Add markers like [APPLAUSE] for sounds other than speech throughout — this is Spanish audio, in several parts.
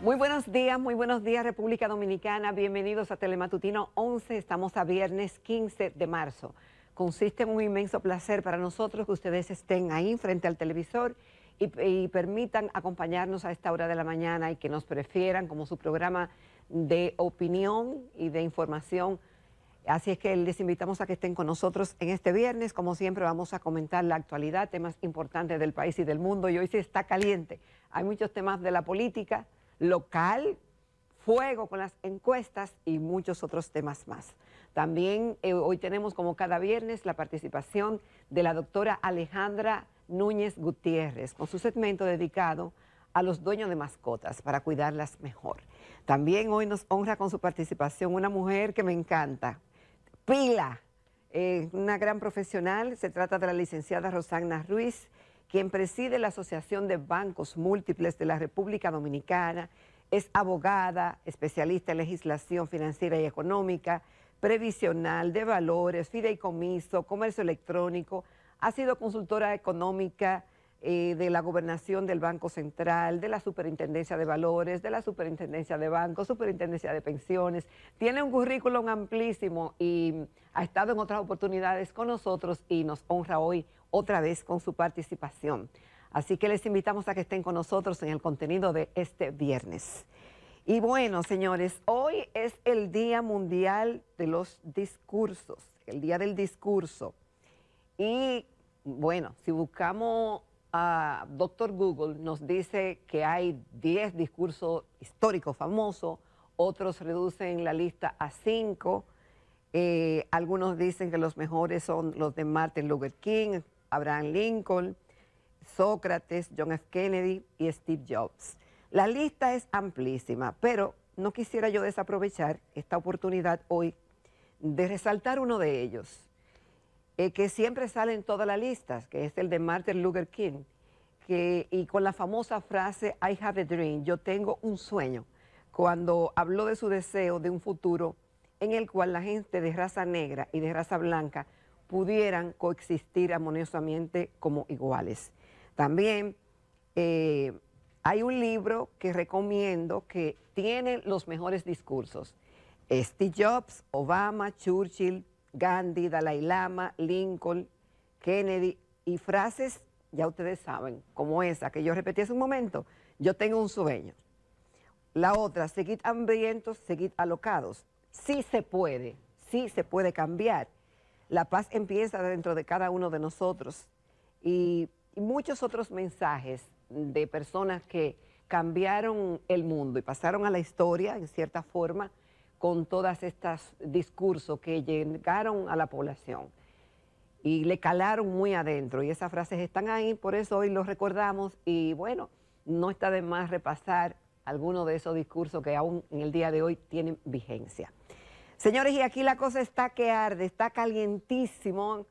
Muy buenos días, muy buenos días República Dominicana, bienvenidos a Telematutino 11, estamos a viernes 15 de marzo. Consiste en un inmenso placer para nosotros que ustedes estén ahí frente al televisor y, permitan acompañarnos a esta hora de la mañana y que nos prefieran como su programa de opinión y de información. Así es que les invitamos a que estén con nosotros en este viernes. Como siempre vamos a comentar la actualidad, temas importantes del país y del mundo y hoy sí está caliente. Hay muchos temas de la política local, fuego con las encuestas y muchos otros temas más. También eh, hoy tenemos como cada viernes la participación de la doctora Alejandra Núñez Gutiérrez con su segmento dedicado a los dueños de mascotas para cuidarlas mejor. También hoy nos honra con su participación una mujer que me encanta, Pila, eh, una gran profesional, se trata de la licenciada Rosana Ruiz, quien preside la Asociación de Bancos Múltiples de la República Dominicana, es abogada, especialista en legislación financiera y económica, previsional, de valores, fideicomiso, comercio electrónico, ha sido consultora económica eh, de la gobernación del Banco Central, de la Superintendencia de Valores, de la Superintendencia de Bancos, Superintendencia de Pensiones. Tiene un currículum amplísimo y ha estado en otras oportunidades con nosotros y nos honra hoy otra vez con su participación. Así que les invitamos a que estén con nosotros en el contenido de este viernes. Y bueno, señores, hoy es el Día Mundial de los Discursos, el Día del Discurso. Y bueno, si buscamos a Doctor Google, nos dice que hay 10 discursos históricos famosos, otros reducen la lista a 5. Eh, algunos dicen que los mejores son los de Martin Luther King, Abraham Lincoln, Sócrates, John F. Kennedy y Steve Jobs. La lista es amplísima, pero no quisiera yo desaprovechar esta oportunidad hoy de resaltar uno de ellos, eh, que siempre sale en todas las listas, que es el de Martin Luther King, que, y con la famosa frase, I have a dream, yo tengo un sueño, cuando habló de su deseo de un futuro en el cual la gente de raza negra y de raza blanca pudieran coexistir armoniosamente como iguales. También eh, hay un libro que recomiendo que tiene los mejores discursos. Steve Jobs, Obama, Churchill, Gandhi, Dalai Lama, Lincoln, Kennedy y frases, ya ustedes saben, como esa que yo repetí hace un momento, yo tengo un sueño. La otra, seguir hambrientos, seguir alocados. Sí se puede, sí se puede cambiar la paz empieza dentro de cada uno de nosotros. Y, muchos otros mensajes de personas que cambiaron el mundo y pasaron a la historia, en cierta forma, con todos estos discursos que llegaron a la población y le calaron muy adentro. Y esas frases están ahí, por eso hoy los recordamos y bueno, no está de más repasar algunos de esos discursos que aún en el día de hoy tienen vigencia. Señores, y aquí la cosa está que arde, está calientísimo.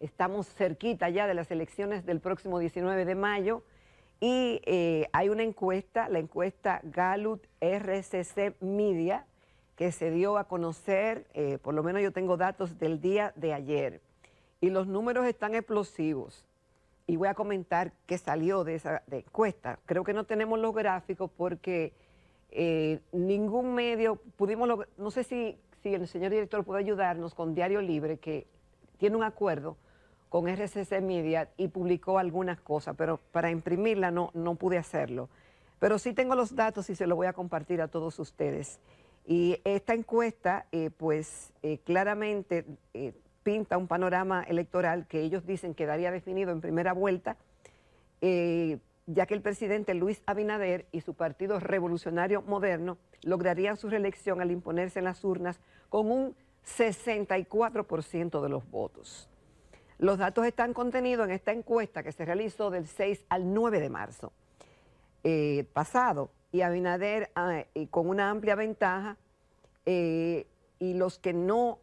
Estamos cerquita ya de las elecciones del próximo 19 de mayo y eh, hay una encuesta, la encuesta galut RCC Media, que se dio a conocer, eh, por lo menos yo tengo datos del día de ayer, y los números están explosivos. Y voy a comentar qué salió de esa encuesta. Creo que no tenemos los gráficos porque eh, ningún medio pudimos, no sé si Sí, el señor director puede ayudarnos con Diario Libre, que tiene un acuerdo con RCC Media y publicó algunas cosas, pero para imprimirla no, no pude hacerlo. Pero sí tengo los datos y se los voy a compartir a todos ustedes. Y esta encuesta, eh, pues eh, claramente eh, pinta un panorama electoral que ellos dicen quedaría definido en primera vuelta ya que el presidente Luis Abinader y su partido revolucionario moderno lograrían su reelección al imponerse en las urnas con un 64% de los votos. Los datos están contenidos en esta encuesta que se realizó del 6 al 9 de marzo eh, pasado y Abinader ah, eh, con una amplia ventaja eh, y los que no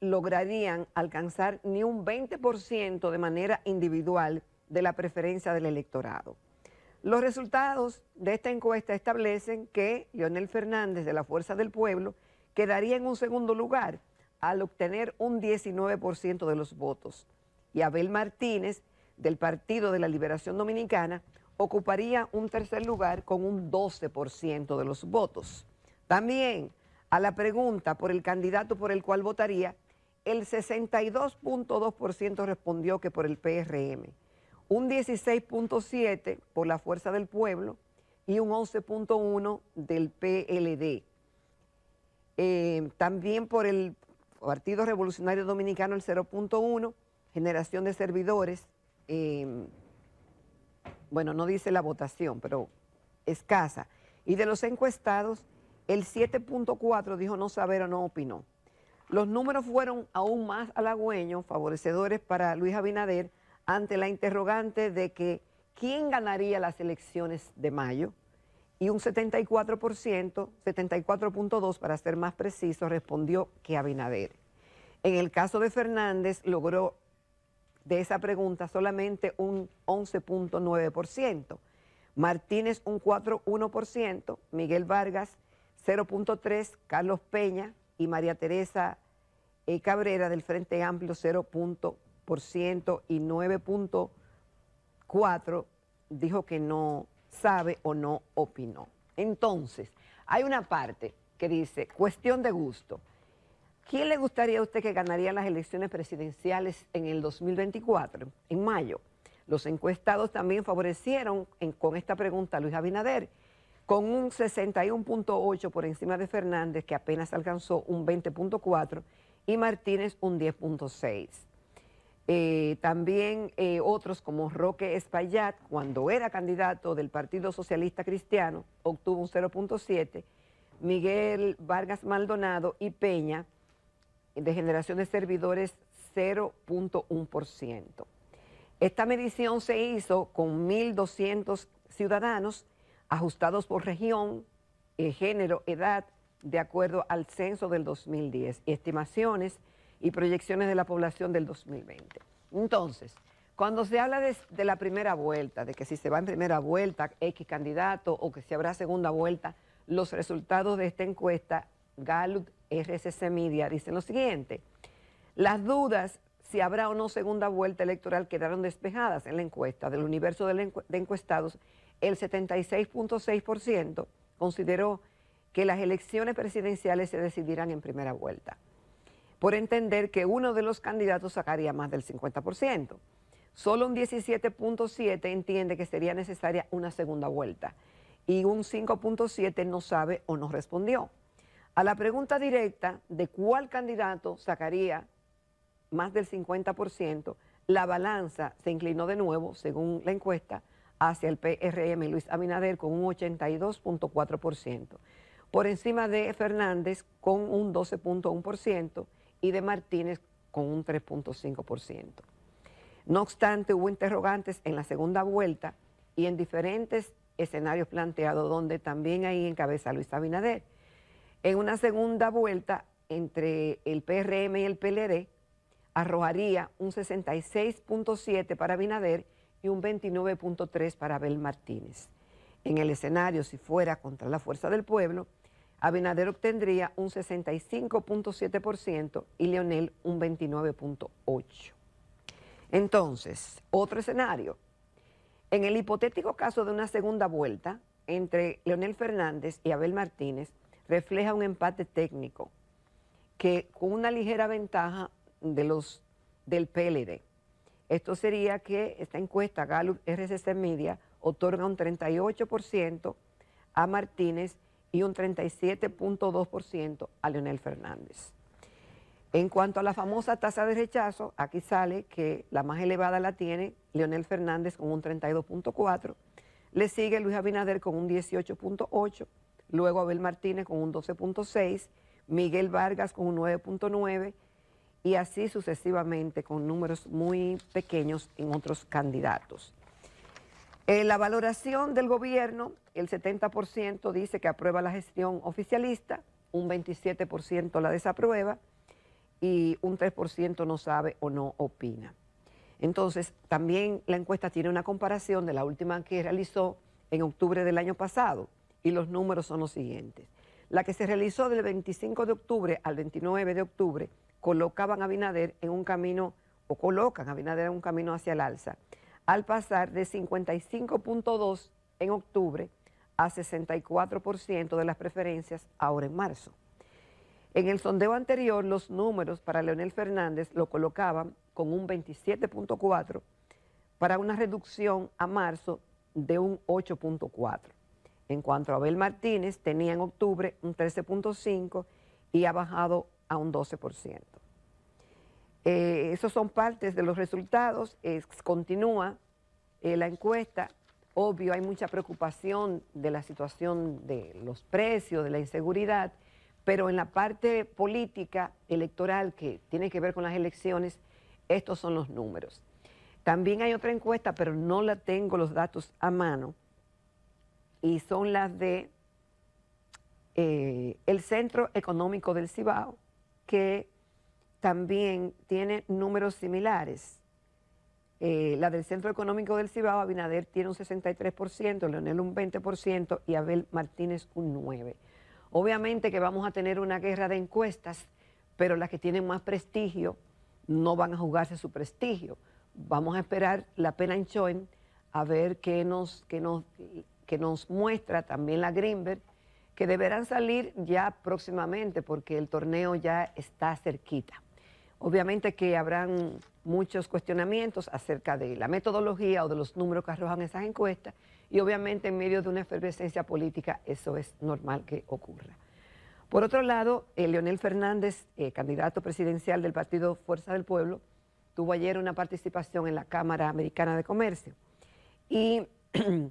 lograrían alcanzar ni un 20% de manera individual de la preferencia del electorado. Los resultados de esta encuesta establecen que Leonel Fernández de la Fuerza del Pueblo quedaría en un segundo lugar al obtener un 19% de los votos y Abel Martínez del Partido de la Liberación Dominicana ocuparía un tercer lugar con un 12% de los votos. También a la pregunta por el candidato por el cual votaría, el 62.2% respondió que por el PRM un 16.7 por la Fuerza del Pueblo y un 11.1 del PLD. Eh, también por el Partido Revolucionario Dominicano el 0.1, generación de servidores, em, bueno, no dice la votación, pero escasa. Y de los encuestados, el 7.4 dijo no saber o no opinó. Los números fueron aún más halagüeños, favorecedores para Luis Abinader, ante la interrogante de que quién ganaría las elecciones de mayo y un 74%, 74.2 para ser más preciso, respondió que Abinader. En el caso de Fernández logró de esa pregunta solamente un 11.9%, Martínez un 4.1%, Miguel Vargas 0.3%, Carlos Peña y María Teresa eh, Cabrera del Frente Amplio 0.2% ciento y 9.4% dijo que no sabe o no opinó. Entonces, hay una parte que dice, cuestión de gusto. ¿Quién le gustaría a usted que ganaría las elecciones presidenciales en el 2024, en mayo? Los encuestados también favorecieron con esta pregunta a Luis Abinader, con un 61.8 por encima de Fernández, que apenas alcanzó un 20.4, y Martínez un 10.6. Eh, también eh, otros como Roque Espaillat, cuando era candidato del Partido Socialista Cristiano, obtuvo un 0.7. Miguel Vargas Maldonado y Peña, de Generación de Servidores, 0.1%. Esta medición se hizo con 1.200 ciudadanos ajustados por región, eh, género, edad, de acuerdo al censo del 2010 y estimaciones y proyecciones de la población del 2020. Entonces, cuando se habla de, la primera vuelta, de que si se va en primera vuelta X candidato o que si habrá segunda vuelta, los resultados de esta encuesta Gallup RSC Media dicen lo siguiente. Las dudas si habrá o no segunda vuelta electoral quedaron despejadas en la encuesta. Del universo de, de encuestados, el 76.6% consideró que las elecciones presidenciales se decidirán en primera vuelta por entender que uno de los candidatos sacaría más del 50%. Solo un 17.7 entiende que sería necesaria una segunda vuelta y un 5.7 no sabe o no respondió. A la pregunta directa de cuál candidato sacaría más del 50%, la balanza se inclinó de nuevo, según la encuesta, hacia el PRM Luis Abinader con un 82.4%, por encima de Fernández con un 12.1% y de Martínez con un 3.5%. No obstante, hubo interrogantes en la segunda vuelta y en diferentes escenarios planteados donde también ahí encabeza Luis Abinader. En una segunda vuelta entre el PRM y el PLD arrojaría un 66.7 para Abinader y un 29.3 para Abel Martínez. En el escenario, si fuera contra la fuerza del pueblo, Abinader obtendría un 65.7% y Leonel un 29.8%. Entonces, otro escenario. En el hipotético caso de una segunda vuelta entre Leonel Fernández y Abel Martínez, refleja un empate técnico que con una ligera ventaja de los del PLD. Esto sería que esta encuesta Gallup RCC Media otorga un 38% a Martínez y un 37.2% a Leonel Fernández. En cuanto a la famosa tasa de rechazo, aquí sale que la más elevada la tiene Leonel Fernández con un 32.4, le sigue Luis Abinader con un 18.8, luego Abel Martínez con un 12.6, Miguel Vargas con un 9.9 y así sucesivamente con números muy pequeños en otros candidatos. Eh, la valoración del gobierno, el 70% dice que aprueba la gestión oficialista, un 27% la desaprueba y un 3% no sabe o no opina. Entonces, también la encuesta tiene una comparación de la última que realizó en octubre del año pasado y los números son los siguientes. La que se realizó del 25 de octubre al 29 de octubre colocaban a Binader en un camino o colocan a Binader en un camino hacia el alza al pasar de 55.2 en octubre a 64% de las preferencias ahora en marzo. En el sondeo anterior, los números para Leonel Fernández lo colocaban con un 27.4 para una reducción a marzo de un 8.4. En cuanto a Abel Martínez, tenía en octubre un 13.5 y ha bajado a un 12%. Eh, esos son partes de los resultados. continúa eh, la encuesta. Obvio, hay mucha preocupación de la situación de los precios, de la inseguridad, pero en la parte política electoral que tiene que ver con las elecciones, estos son los números. También hay otra encuesta, pero no la tengo los datos a mano, y son las de eh, el Centro Económico del Cibao, que también tiene números similares. Eh, la del Centro Económico del Cibao, Abinader tiene un 63%, Leonel un 20% y Abel Martínez un 9%. Obviamente que vamos a tener una guerra de encuestas, pero las que tienen más prestigio no van a jugarse su prestigio. Vamos a esperar la pena en Choen a ver qué nos, nos, qué nos muestra también la Greenberg, que deberán salir ya próximamente porque el torneo ya está cerquita. Obviamente que habrán muchos cuestionamientos acerca de la metodología o de los números que arrojan esas encuestas y obviamente en medio de una efervescencia política eso es normal que ocurra. Por otro lado, eh, Leonel Fernández, eh, candidato presidencial del partido Fuerza del Pueblo, tuvo ayer una participación en la Cámara Americana de Comercio y [CLEARS THROAT]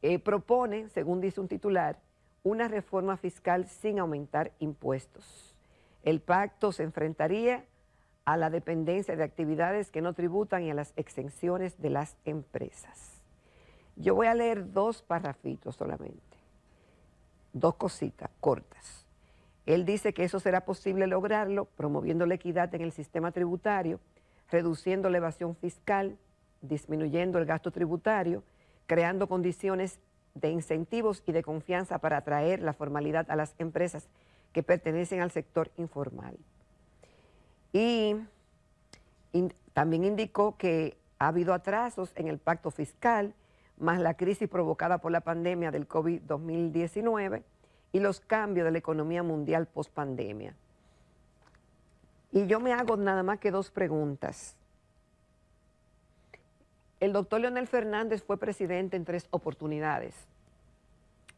eh, propone, según dice un titular, una reforma fiscal sin aumentar impuestos. El pacto se enfrentaría a la dependencia de actividades que no tributan y a las exenciones de las empresas. Yo voy a leer dos parrafitos solamente, dos cositas cortas. Él dice que eso será posible lograrlo promoviendo la equidad en el sistema tributario, reduciendo la evasión fiscal, disminuyendo el gasto tributario, creando condiciones de incentivos y de confianza para atraer la formalidad a las empresas que pertenecen al sector informal. Y también indicó que ha habido atrasos en el pacto fiscal, más la crisis provocada por la pandemia del COVID-2019 y los cambios de la economía mundial post-pandemia. Y yo me hago nada más que dos preguntas. El doctor Leonel Fernández fue presidente en tres oportunidades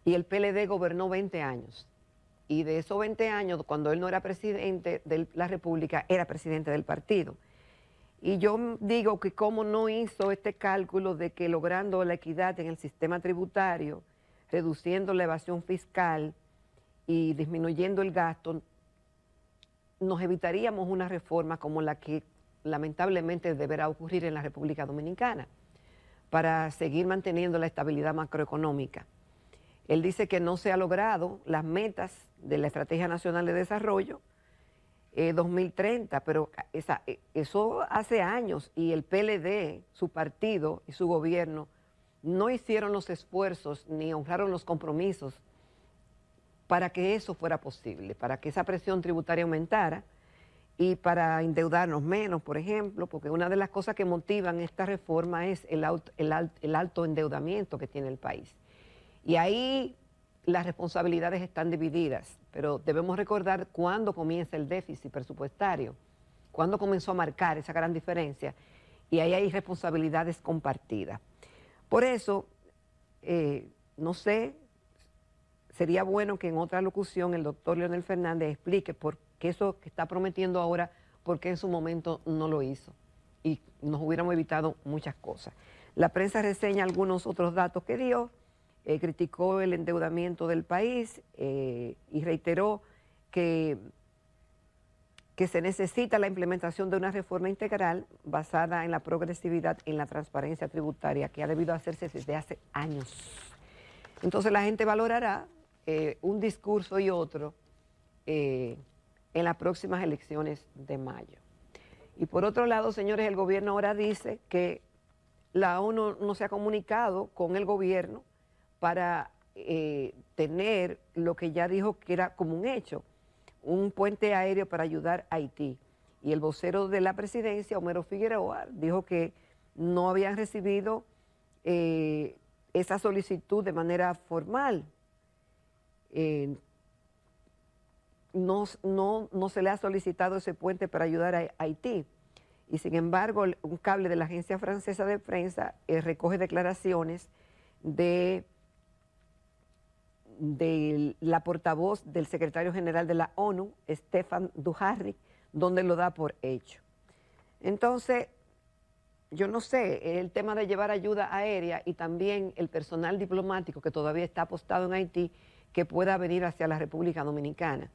y el PLD gobernó 20 años y de esos 20 años, cuando él no era presidente de la República, era presidente del partido. Y yo digo que cómo no hizo este cálculo de que logrando la equidad en el sistema tributario, reduciendo la evasión fiscal y disminuyendo el gasto, nos evitaríamos una reforma como la que lamentablemente deberá ocurrir en la República Dominicana para seguir manteniendo la estabilidad macroeconómica. Él dice que no se ha logrado las metas de la Estrategia Nacional de Desarrollo 2030, eh, pero eh, eso hace años y el PLD, su partido y su gobierno no hicieron los esfuerzos ni honraron los compromisos para que eso fuera posible, para que esa presión tributaria aumentara y para endeudarnos menos, por ejemplo, porque una de las cosas que motivan esta reforma es el, el alto endeudamiento que tiene el país. Y ahí las responsabilidades están divididas, pero debemos recordar cuándo comienza el déficit presupuestario, cuándo comenzó a marcar esa gran diferencia y ahí hay responsabilidades compartidas. Por eso, eh, no sé, sería bueno que en otra locución el doctor Leonel Fernández explique por qué eso que está prometiendo ahora, por qué en su momento no lo hizo y nos hubiéramos evitado muchas cosas. La prensa reseña algunos otros datos que dio, eh, criticó el endeudamiento del país eh, y reiteró que, que se necesita la implementación de una reforma integral basada en la progresividad, y en la transparencia tributaria, que ha debido hacerse desde hace años. Entonces la gente valorará eh, un discurso y otro en las próximas elecciones de mayo. Y por otro lado, señores, el gobierno ahora dice que la ONU no se ha comunicado con el gobierno para eh, tener lo que ya dijo que era como un hecho, un puente aéreo para ayudar a Haití. Y el vocero de la presidencia, Homero Figueroa, dijo que no habían recibido eh, esa solicitud de manera formal. Eh, no, no, no, se le ha solicitado ese puente para ayudar a Haití. Y sin embargo, un cable de la agencia francesa de prensa recoge declaraciones de de la portavoz del secretario general de la ONU, Stefan Duharri, donde lo da por hecho. Entonces, yo no sé, el tema de llevar ayuda aérea y también el personal diplomático que todavía está apostado en Haití que pueda venir hacia la República Dominicana.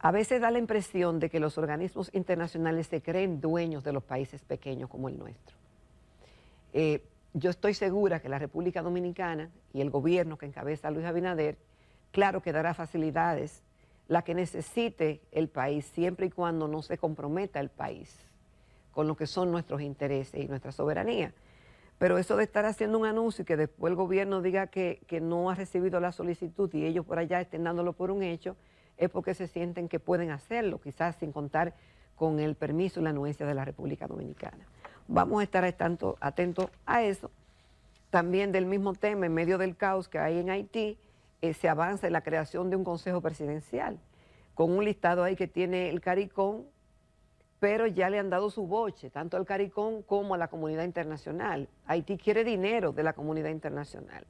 A veces da la impresión de que los organismos internacionales se creen dueños de los países pequeños como el nuestro. Eh, yo estoy segura que la República Dominicana y el gobierno que encabeza Luis Abinader, claro que dará facilidades, la que necesite el país, siempre y cuando no se comprometa el país con lo que son nuestros intereses y nuestra soberanía. Pero eso de estar haciendo un anuncio y que después el gobierno diga que, que no ha recibido la solicitud y ellos por allá estén dándolo por un hecho, es porque se sienten que pueden hacerlo, quizás sin contar con el permiso y la anuencia de la República Dominicana. Vamos a estar atentos a eso. También del mismo tema, en medio del caos que hay en Haití, eh, se avanza en la creación de un consejo presidencial, con un listado ahí que tiene el CARICOM, pero ya le han dado su boche, tanto al CARICOM como a la comunidad internacional. Haití quiere dinero de la comunidad internacional,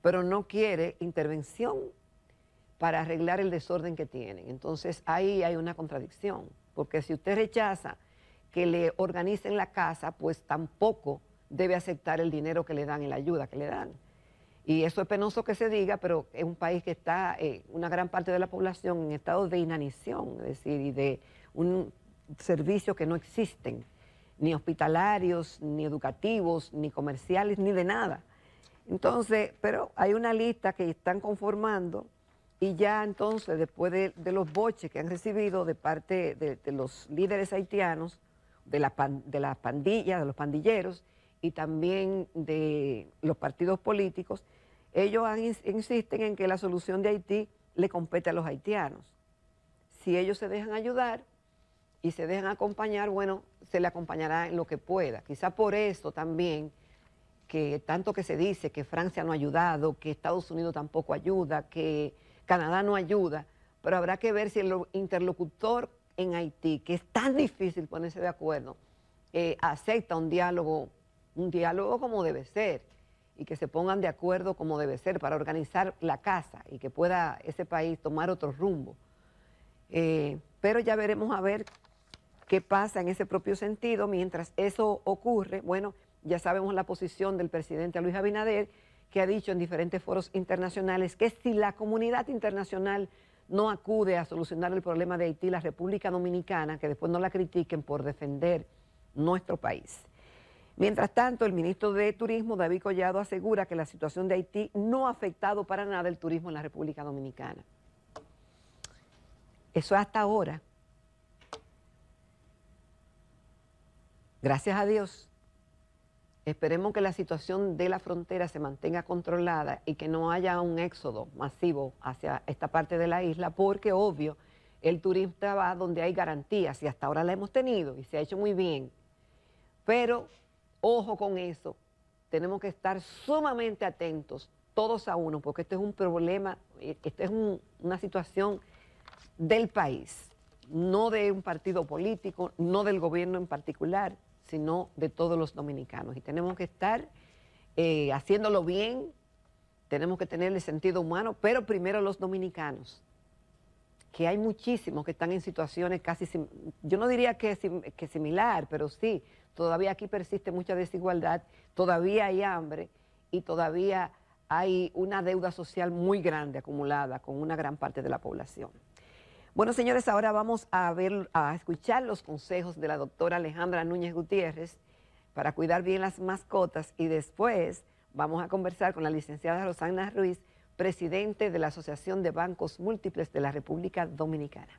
pero no quiere intervención para arreglar el desorden que tienen. Entonces ahí hay una contradicción, porque si usted rechaza que le organicen la casa, pues tampoco debe aceptar el dinero que le dan y la ayuda que le dan. Y eso es penoso que se diga, pero es un país que está, eh, una gran parte de la población en estado de inanición, es decir, y de un servicio que no existen, ni hospitalarios, ni educativos, ni comerciales, ni de nada. Entonces, pero hay una lista que están conformando y ya entonces, después de, los boches que han recibido de parte de los líderes haitianos, de, la de las pandillas, de los pandilleros y también de los partidos políticos, ellos insisten en que la solución de Haití le compete a los haitianos. Si ellos se dejan ayudar y se dejan acompañar, bueno, se le acompañará en lo que pueda. Quizá por eso también que tanto que se dice que Francia no ha ayudado, que Estados Unidos tampoco ayuda, que Canadá no ayuda, pero habrá que ver si el interlocutor en Haití, que es tan difícil ponerse de acuerdo, eh, acepta un diálogo, un diálogo como debe ser, y que se pongan de acuerdo como debe ser para organizar la casa y que pueda ese país tomar otro rumbo. Eh, pero ya veremos a ver qué pasa en ese propio sentido. Mientras eso ocurre, bueno, ya sabemos la posición del presidente Luis Abinader, que ha dicho en diferentes foros internacionales que si la comunidad internacional no acude a solucionar el problema de Haití, la República Dominicana, que después no la critiquen por defender nuestro país. Mientras tanto, el ministro de Turismo, David Collado, asegura que la situación de Haití no ha afectado para nada el turismo en la República Dominicana. Eso hasta ahora. Gracias a Dios. Esperemos que la situación de la frontera se mantenga controlada y que no haya un éxodo masivo hacia esta parte de la isla, porque obvio, el turista va donde hay garantías y hasta ahora la hemos tenido y se ha hecho muy bien. Pero ojo con eso, tenemos que estar sumamente atentos todos a uno, porque este es un problema, esta es una situación del país, no de un partido político, no del gobierno en particular, sino de todos los dominicanos. Y tenemos que estar eh, haciéndolo bien, tenemos que tenerle sentido humano, pero primero los dominicanos, que hay muchísimos que están en situaciones casi, yo no diría que, que similar, pero sí, todavía aquí persiste mucha desigualdad, todavía hay hambre y todavía hay una deuda social muy grande acumulada con una gran parte de la población. Bueno, señores, ahora vamos a a escuchar los consejos de la doctora Alejandra Núñez Gutiérrez para cuidar bien las mascotas y después vamos a conversar con la licenciada Rosana Ruiz, presidente de la Asociación de Bancos Múltiples de la República Dominicana.